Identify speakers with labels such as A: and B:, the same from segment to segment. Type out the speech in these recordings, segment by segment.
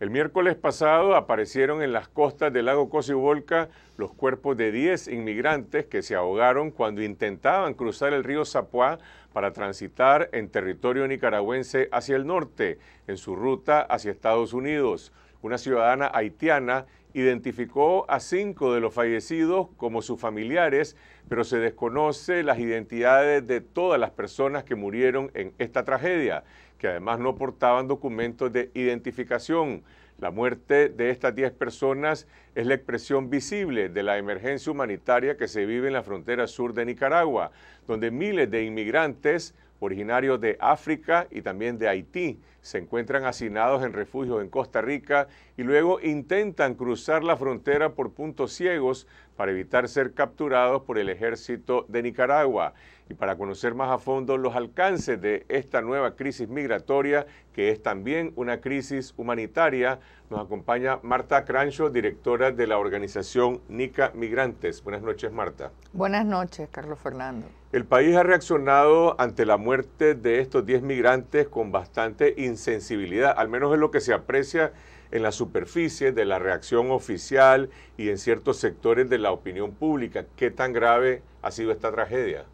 A: El miércoles pasado aparecieron en las costas del lago Cocibolca los cuerpos de 10 inmigrantes que se ahogaron cuando intentaban cruzar el río Zapuá para transitar en territorio nicaragüense hacia el norte, en su ruta hacia Estados Unidos. Una ciudadana haitiana identificó a cinco de los fallecidos como sus familiares, pero se desconoce las identidades de todas las personas que murieron en esta tragedia, que además no portaban documentos de identificación. La muerte de estas 10 personas es la expresión visible de la emergencia humanitaria que se vive en la frontera sur de Nicaragua, donde miles de inmigrantes originarios de África y también de Haití se encuentran hacinados en refugios en Costa Rica y luego intentan cruzar la frontera por puntos ciegos para evitar ser capturados por el ejército de Nicaragua. Y para conocer más a fondo los alcances de esta nueva crisis migratoria, que es también una crisis humanitaria, nos acompaña Marta Crancho, directora de la organización Nica Migrantes. Buenas noches, Marta.
B: Buenas noches, Carlos Fernando.
A: El país ha reaccionado ante la muerte de estos 10 migrantes con bastante insensibilidad, al menos es lo que se aprecia en la superficie de la reacción oficial y en ciertos sectores de la opinión pública. ¿Qué tan grave ha sido esta tragedia?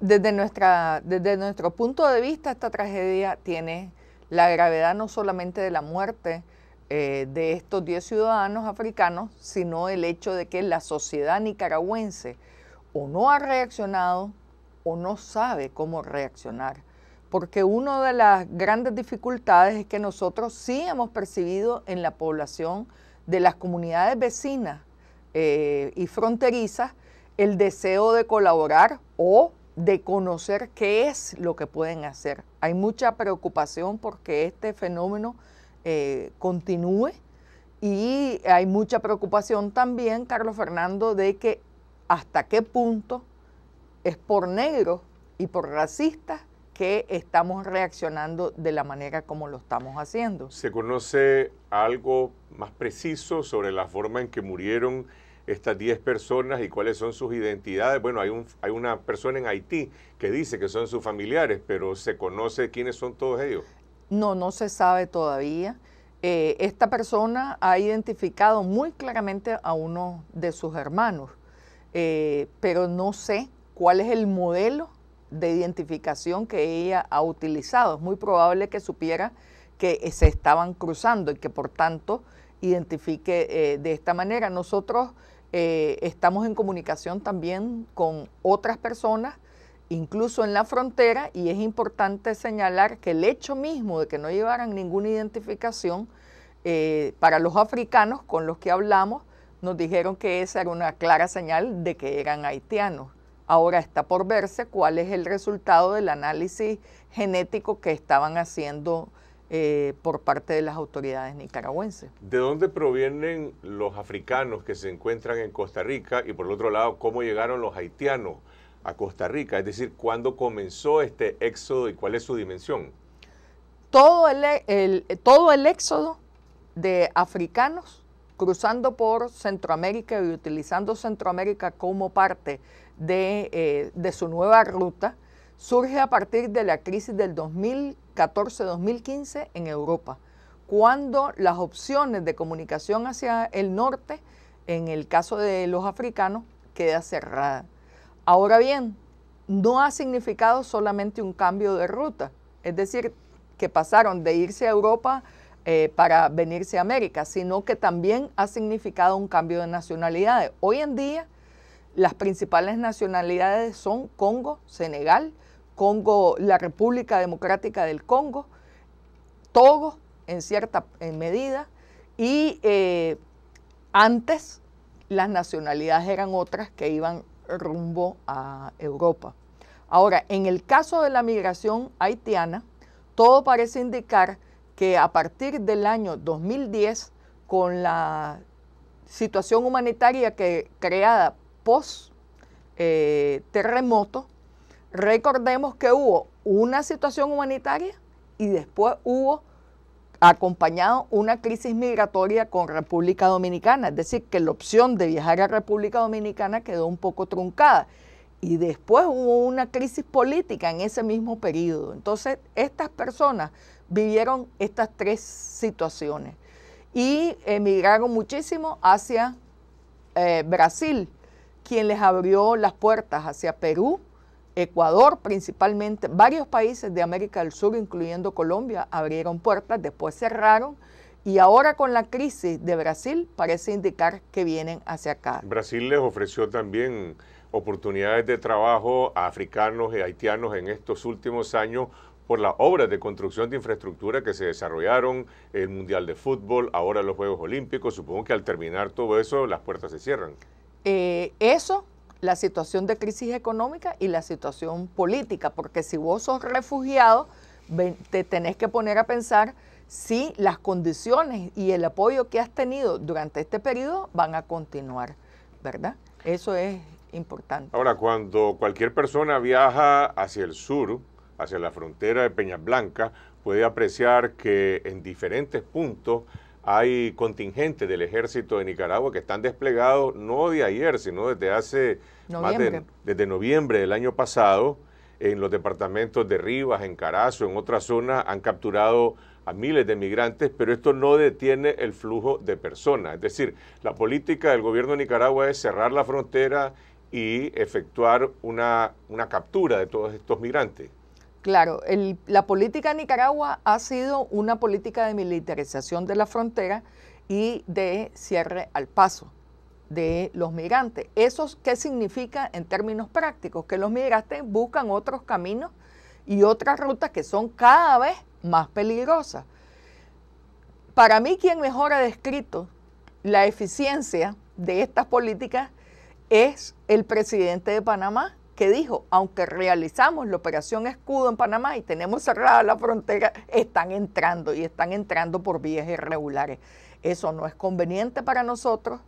B: Desde, nuestra, desde nuestro punto de vista, esta tragedia tiene la gravedad no solamente de la muerte eh, de estos 10 ciudadanos africanos, sino el hecho de que la sociedad nicaragüense o no ha reaccionado o no sabe cómo reaccionar porque una de las grandes dificultades es que nosotros sí hemos percibido en la población de las comunidades vecinas eh, y fronterizas el deseo de colaborar o de conocer qué es lo que pueden hacer. Hay mucha preocupación porque este fenómeno eh, continúe y hay mucha preocupación también, Carlos Fernando, de que hasta qué punto es por negros y por racistas que estamos reaccionando de la manera como lo estamos haciendo.
A: ¿Se conoce algo más preciso sobre la forma en que murieron estas 10 personas y cuáles son sus identidades? Bueno, hay, una persona en Haití que dice que son sus familiares, pero ¿se conoce quiénes son todos ellos?
B: No, no se sabe todavía. Eh, esta persona ha identificado muy claramente a uno de sus hermanos, eh, pero no sé cuál es el modelo de identificación que ella ha utilizado. Es muy probable que supiera que se estaban cruzando y que por tanto identifique eh, de esta manera. Nosotros eh, estamos en comunicación también con otras personas, incluso en la frontera, y es importante señalar que el hecho mismo de que no llevaran ninguna identificación eh, para los africanos con los que hablamos, nos dijeron que esa era una clara señal de que eran haitianos. Ahora está por verse cuál es el resultado del análisis genético que estaban haciendo eh, por parte de las autoridades nicaragüenses.
A: ¿De dónde provienen los africanos que se encuentran en Costa Rica y por otro lado cómo llegaron los haitianos a Costa Rica? Es decir, ¿cuándo comenzó este éxodo y cuál es su dimensión?
B: Todo todo el éxodo de africanos cruzando por Centroamérica y utilizando Centroamérica como parte eh, de, su nueva ruta, surge a partir de la crisis del 2014-2015 en Europa, cuando las opciones de comunicación hacia el norte, en el caso de los africanos, queda cerrada. Ahora bien, no ha significado solamente un cambio de ruta, es decir, que pasaron de irse a Europa eh, para venirse a América, sino que también ha significado un cambio de nacionalidades. Hoy en día las principales nacionalidades son Congo, Senegal, Congo, la República Democrática del Congo, Togo en cierta medida, y eh, antes las nacionalidades eran otras que iban rumbo a Europa. Ahora, en el caso de la migración haitiana, todo parece indicar que a partir del año 2010, con la situación humanitaria que, creada post eh, terremoto, recordemos que hubo una situación humanitaria y después hubo acompañado una crisis migratoria con República Dominicana, es decir, que la opción de viajar a República Dominicana quedó un poco truncada. Y después hubo una crisis política en ese mismo periodo. Entonces, estas personas vivieron estas tres situaciones y emigraron muchísimo hacia eh, Brasil, quien les abrió las puertas hacia Perú, Ecuador principalmente, varios países de América del Sur, incluyendo Colombia, abrieron puertas, después cerraron y ahora con la crisis de Brasil parece indicar que vienen hacia acá.
A: Brasil les ofreció también oportunidades de trabajo a africanos y haitianos en estos últimos años por las obras de construcción de infraestructura que se desarrollaron, el Mundial de Fútbol, ahora los Juegos Olímpicos. Supongo que al terminar todo eso, las puertas se cierran.
B: Eh, eso, la situación de crisis económica y la situación política, porque si vos sos refugiado, te tenés que poner a pensar si las condiciones y el apoyo que has tenido durante este periodo van a continuar, ¿verdad? Eso es importante.
A: Ahora, cuando cualquier persona viaja hacia el sur, hacia la frontera de Peñas Blanca, puede apreciar que en diferentes puntos hay contingentes del ejército de Nicaragua que están desplegados no de ayer, sino desde hace noviembre. desde noviembre del año pasado en los departamentos de Rivas, en Carazo, en otras zonas han capturado a miles de migrantes, pero esto no detiene el flujo de personas. Es decir, la política del gobierno de Nicaragua es cerrar la frontera y efectuar una, una captura de todos estos migrantes.
B: Claro, la política de Nicaragua ha sido una política de militarización de la frontera y de cierre al paso de los migrantes. ¿Eso qué significa en términos prácticos? Que los migrantes buscan otros caminos y otras rutas que son cada vez más peligrosas. Para mí, quien mejor ha descrito la eficiencia de estas políticas es el presidente de Panamá, que dijo, aunque realizamos la operación escudo en Panamá y tenemos cerrada la frontera, están entrando y están entrando por vías irregulares. Eso no es conveniente para nosotros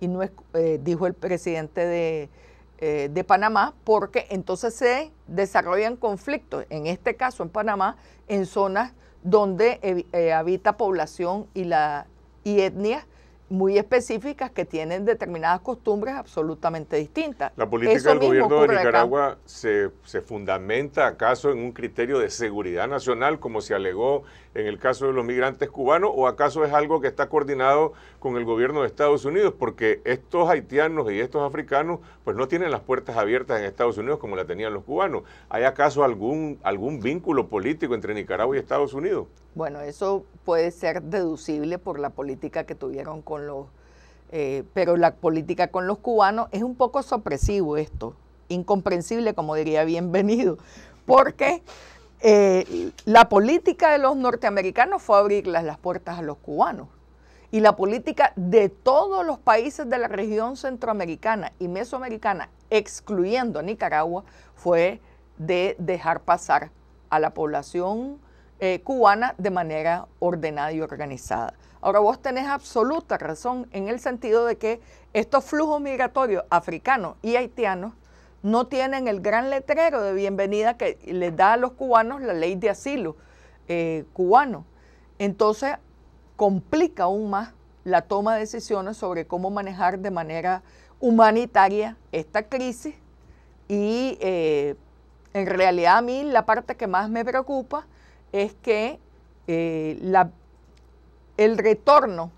B: y no eh, dijo el presidente eh, de, Panamá, porque entonces se desarrollan conflictos, en este caso en Panamá, en zonas donde eh, habita población y, la, y muy específicas que tienen determinadas costumbres absolutamente distintas. ¿La política del gobierno de Nicaragua
A: se, fundamenta acaso en un criterio de seguridad nacional, como se alegó en el caso de los migrantes cubanos, o acaso es algo que está coordinado con el gobierno de Estados Unidos? Porque estos haitianos y estos africanos pues no tienen las puertas abiertas en Estados Unidos como la tenían los cubanos. ¿Hay acaso algún, algún vínculo político entre Nicaragua y Estados Unidos?
B: Bueno, eso puede ser deducible por la política que tuvieron con eh, pero la política con los cubanos es un poco sopresivo esto, incomprensible como diría bienvenido, porque eh, la política de los norteamericanos fue abrir las puertas a los cubanos y la política de todos los países de la región centroamericana y mesoamericana, excluyendo Nicaragua, fue de dejar pasar a la población eh, cubana de manera ordenada y organizada. Ahora vos tenés absoluta razón en el sentido de que estos flujos migratorios africanos y haitianos no tienen el gran letrero de bienvenida que les da a los cubanos la ley de asilo eh, cubano. Entonces complica aún más la toma de decisiones sobre cómo manejar de manera humanitaria esta crisis y eh, en realidad a mí la parte que más me preocupa es que eh, el retorno,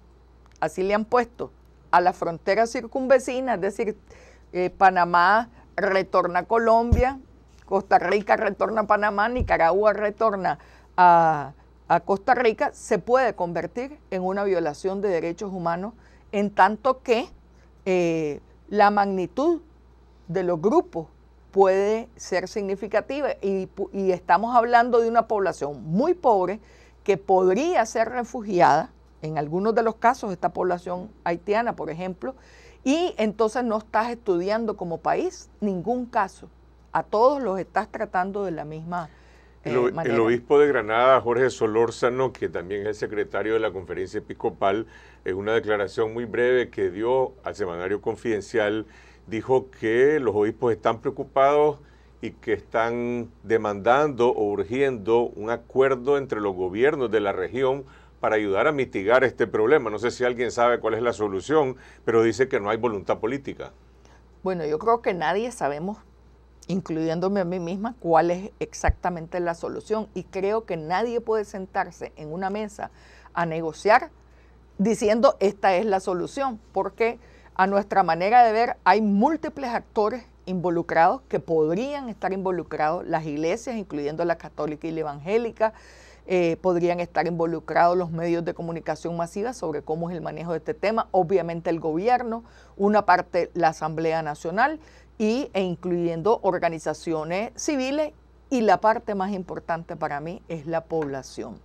B: así le han puesto, a la frontera circunvecina, es decir, eh, Panamá retorna a Colombia, Costa Rica retorna a Panamá, Nicaragua retorna a, Costa Rica, se puede convertir en una violación de derechos humanos en tanto que eh, la magnitud de los grupos puede ser significativa y, estamos hablando de una población muy pobre que podría ser refugiada, en algunos de los casos esta población haitiana, por ejemplo, y entonces no estás estudiando como país ningún caso. A todos los estás tratando de la misma
A: eh, manera. El obispo de Granada, Jorge Solórzano, que también es el secretario de la conferencia episcopal, en una declaración muy breve que dio al semanario confidencial, dijo que los obispos están preocupados y que están demandando o urgiendo un acuerdo entre los gobiernos de la región para ayudar a mitigar este problema. No sé si alguien sabe cuál es la solución, pero dice que no hay voluntad política.
B: Bueno, yo creo que nadie sabemos, incluyéndome a mí misma, cuál es exactamente la solución y creo que nadie puede sentarse en una mesa a negociar diciendo esta es la solución, porque a nuestra manera de ver, hay múltiples actores involucrados que podrían estar involucrados, las iglesias, incluyendo la católica y la evangélica, eh, podrían estar involucrados los medios de comunicación masiva sobre cómo es el manejo de este tema, obviamente el gobierno, una parte la Asamblea Nacional y, e incluyendo organizaciones civiles y la parte más importante para mí es la población.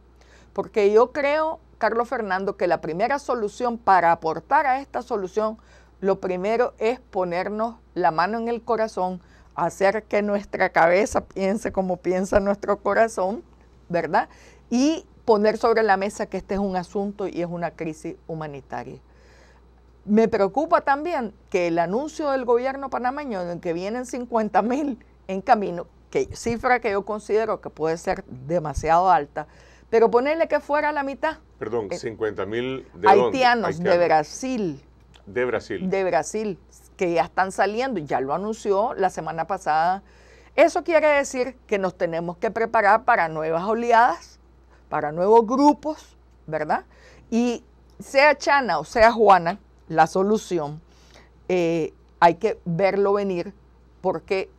B: Porque yo creo Carlos Fernando que la primera solución para aportar a esta solución, lo primero es ponernos la mano en el corazón, hacer que nuestra cabeza piense como piensa nuestro corazón, ¿verdad? Y poner sobre la mesa que este es un asunto y es una crisis humanitaria. Me preocupa también que el anuncio del gobierno panameño en que vienen 50 mil en camino, que cifra que yo considero que puede ser demasiado alta, pero ponerle que fuera la mitad.
A: Perdón, 50 eh, mil haitianos de
B: Brasil.
A: De Brasil.
B: De Brasil, que ya están saliendo, ya lo anunció la semana pasada. Eso quiere decir que nos tenemos que preparar para nuevas oleadas, para nuevos grupos, ¿verdad? Y sea Chana o sea Juana, la solución, eh, hay que verlo venir porque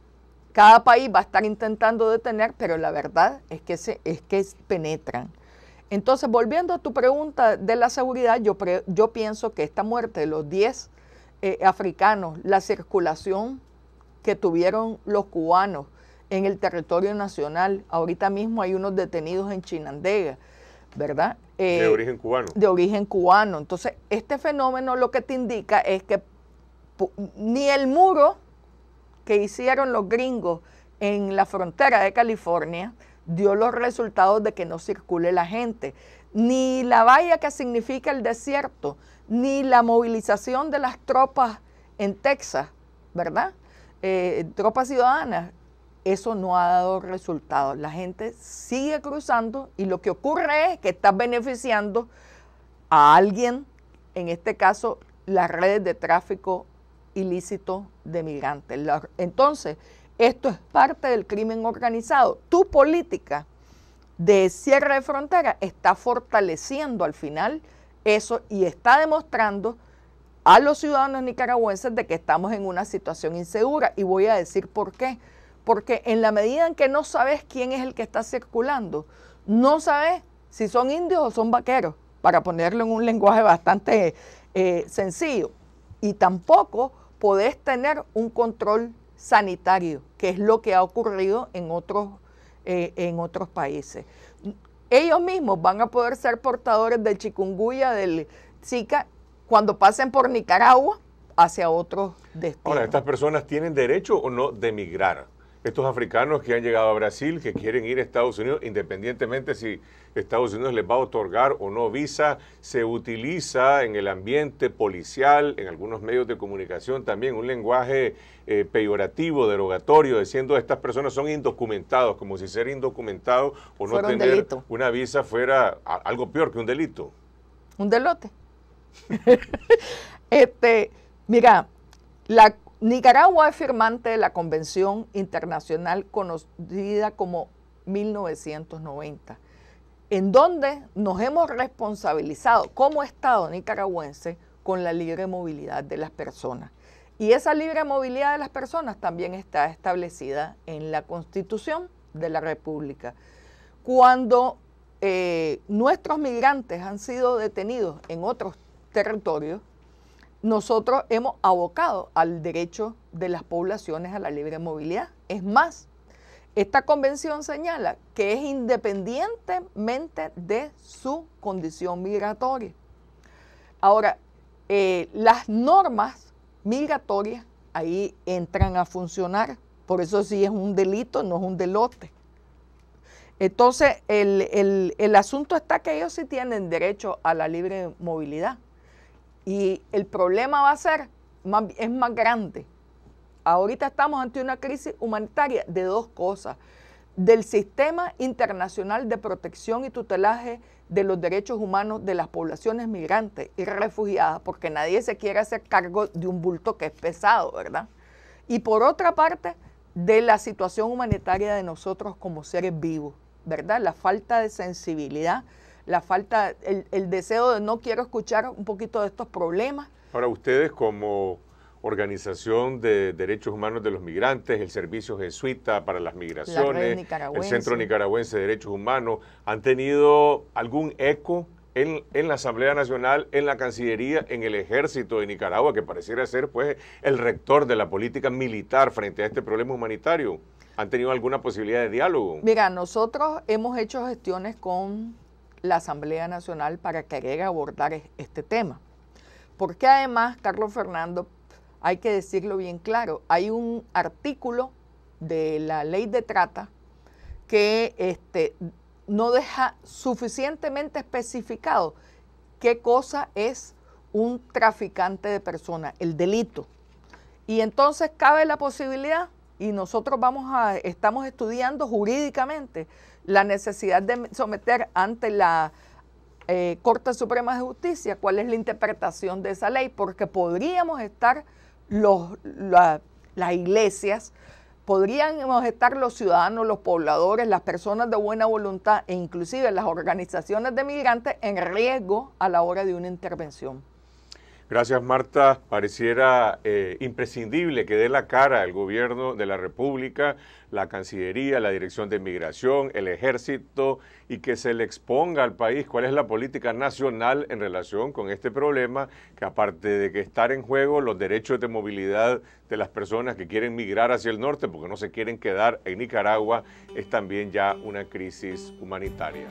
B: cada país va a estar intentando detener, pero la verdad es que, es que penetran. Entonces, volviendo a tu pregunta de la seguridad, yo, yo pienso que esta muerte de los 10 eh, africanos, la circulación que tuvieron los cubanos en el territorio nacional, ahorita mismo hay unos detenidos en Chinandega, ¿verdad? de eh, origen cubano. De origen cubano. Entonces, este fenómeno lo que te indica es que ni el muro que hicieron los gringos en la frontera de California dio los resultados de que no circule la gente. Ni la valla que significa el desierto, ni la movilización de las tropas en Texas, ¿verdad? Eh, tropas ciudadanas, eso no ha dado resultados. La gente sigue cruzando y lo que ocurre es que está beneficiando a alguien, en este caso las redes de tráfico ilícito de migrantes. Entonces, esto es parte del crimen organizado. Tu política de cierre de frontera está fortaleciendo al final eso y está demostrando a los ciudadanos nicaragüenses de que estamos en una situación insegura. Y voy a decir por qué. Porque en la medida en que no sabes quién es el que está circulando, no sabes si son indios o son vaqueros, para ponerlo en un lenguaje bastante eh, sencillo. Y tampoco podés tener un control sanitario, que es lo que ha ocurrido en otros, eh, en otros países. Ellos mismos van a poder ser portadores del chikungunya, del Zika, cuando pasen por Nicaragua hacia otros destinos.
A: Ahora, ¿estas personas tienen derecho o no de emigrar? estos africanos que han llegado a Brasil, que quieren ir a Estados Unidos, independientemente si Estados Unidos les va a otorgar o no visa, se utiliza en el ambiente policial, en algunos medios de comunicación también, un lenguaje eh, peyorativo, derogatorio, diciendo estas personas son indocumentados, como si ser indocumentado o no tener una visa fuera algo peor que un delito.
B: Un delote. este, mira, la Nicaragua es firmante de la Convención Internacional conocida como 1990, en donde nos hemos responsabilizado como Estado nicaragüense con la libre movilidad de las personas. Y esa libre movilidad de las personas también está establecida en la Constitución de la República. Cuando eh, nuestros migrantes han sido detenidos en otros territorios, nosotros hemos abocado al derecho de las poblaciones a la libre movilidad. Es más, esta convención señala que es independientemente de su condición migratoria. Ahora, eh, las normas migratorias ahí entran a funcionar. Por eso sí es un delito, no es un delote. Entonces, el asunto está que ellos sí tienen derecho a la libre movilidad. Y el problema va a ser, es más grande. Ahorita estamos ante una crisis humanitaria de dos cosas. Del sistema internacional de protección y tutelaje de los derechos humanos de las poblaciones migrantes y refugiadas, porque nadie se quiere hacer cargo de un bulto que es pesado, ¿verdad? Y por otra parte, de la situación humanitaria de nosotros como seres vivos, ¿verdad? La falta de sensibilidad la falta, el, deseo de no quiero escuchar un poquito de estos problemas.
A: Ahora, ustedes como Organización de Derechos Humanos de los Migrantes, el Servicio Jesuita para las Migraciones, el Centro Nicaragüense de Derechos Humanos, ¿han tenido algún eco en, la Asamblea Nacional, en la Cancillería, en el Ejército de Nicaragua, que pareciera ser pues el rector de la política militar frente a este problema humanitario? ¿Han tenido alguna posibilidad de diálogo?
B: Mira, nosotros hemos hecho gestiones con la Asamblea Nacional para querer abordar este tema. Porque además, Carlos Fernando, hay que decirlo bien claro, hay un artículo de la ley de trata que este, no deja suficientemente especificado qué cosa es un traficante de personas, el delito. Y entonces cabe la posibilidad y nosotros vamos a, estamos estudiando jurídicamente la necesidad de someter ante la eh, Corte Suprema de Justicia cuál es la interpretación de esa ley, porque podríamos estar los, las iglesias, podríamos estar los ciudadanos, los pobladores, las personas de buena voluntad e inclusive las organizaciones de migrantes en riesgo a la hora de una intervención.
A: Gracias, Marta. Pareciera eh, imprescindible que dé la cara el gobierno de la República, la Cancillería, la Dirección de Migración, el Ejército y que se le exponga al país cuál es la política nacional en relación con este problema, que aparte de que estar en juego los derechos de movilidad de las personas que quieren migrar hacia el norte porque no se quieren quedar en Nicaragua, es también ya una crisis humanitaria.